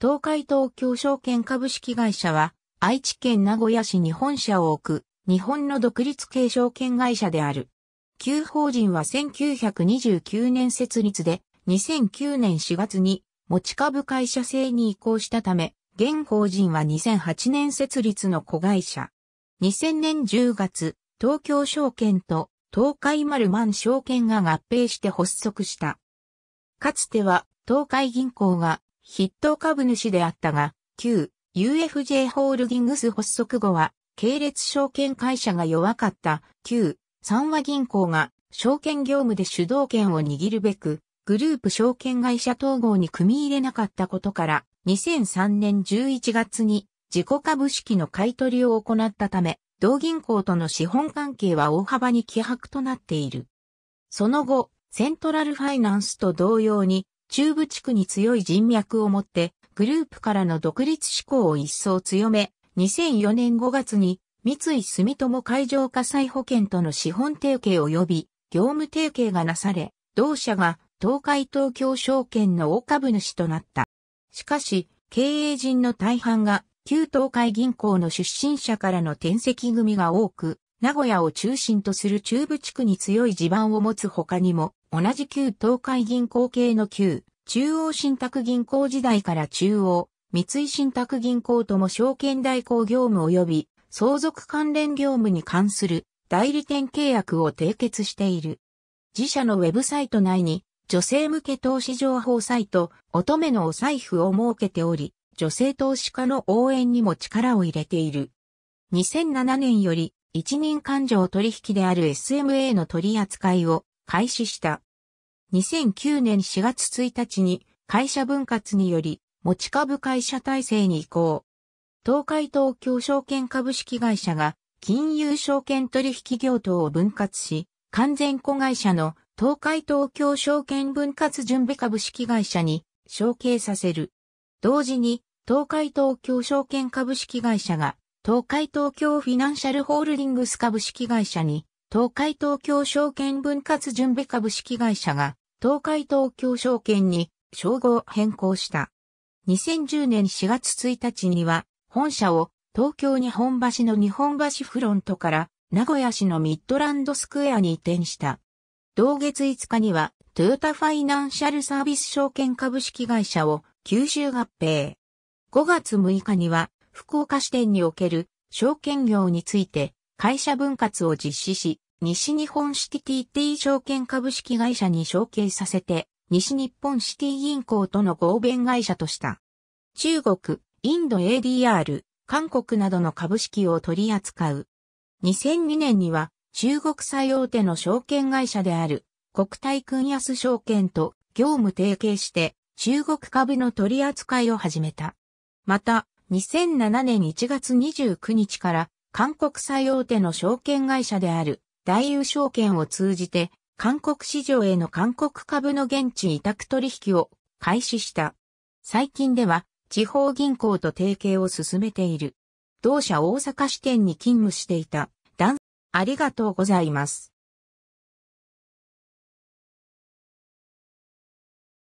東海東京証券株式会社は、愛知県名古屋市に本社を置く、日本の独立系証券会社である。旧法人は1929年設立で、2009年4月に持ち株会社制に移行したため、現法人は2008年設立の子会社。2000年10月、東京証券と東海丸万証券が合併して発足した。かつては東海銀行が筆頭株主であったが、旧 UFJ ホールディングス発足後は、系列証券会社が弱かった旧三和銀行が証券業務で主導権を握るべく、グループ証券会社統合に組み入れなかったことから、2003年11月に自己株式の買取を行ったため、同銀行との資本関係は大幅に希薄となっている。その後、セントラルファイナンスと同様に、中部地区に強い人脈を持ってグループからの独立志向を一層強め、2004年5月に三井住友海上火災保険との資本提携及び業務提携がなされ、同社が東海東京証券の大株主となった。しかし、経営陣の大半が旧東海銀行の出身者からの転籍組が多く、名古屋を中心とする中部地区に強い地盤を持つ他にも、同じ旧東海銀行系の旧、中央信託銀行時代から中央、三井信託銀行とも証券代行業務及び相続関連業務に関する代理店契約を締結している。自社のウェブサイト内に女性向け投資情報サイト乙女のお財布を設けており、女性投資家の応援にも力を入れている。2007年より一任勘定取引である SMA の取り扱いを開始した。2009年4月1日に会社分割により持ち株会社体制に移行。東海東京証券株式会社が金融証券取引業等を分割し、完全子会社の東海東京証券分割準備株式会社に承継させる。同時に東海東京証券株式会社が東海東京フィナンシャルホールディングス株式会社に、東海東京証券分割準備株式会社が、東海東京証券に、称号変更した。2010年4月1日には、本社を東京日本橋の日本橋フロントから名古屋市のミッドランドスクエアに移転した。同月5日には、トヨタファイナンシャルサービス証券株式会社を吸収合併。5月6日には、福岡支店における証券業について会社分割を実施し、西日本シティ TT 証券株式会社に承継させて、西日本シティ銀行との合弁会社とした。中国、インド ADR、韓国などの株式を取り扱う。2002年には中国最大手の証券会社である国体君安証券と業務提携して中国株の取り扱いを始めた。また、2007年1月29日から韓国最大手の証券会社である大優証券を通じて韓国市場への韓国株の現地委託取引を開始した。最近では地方銀行と提携を進めている。同社大阪支店に勤務していた。ありがとうございます。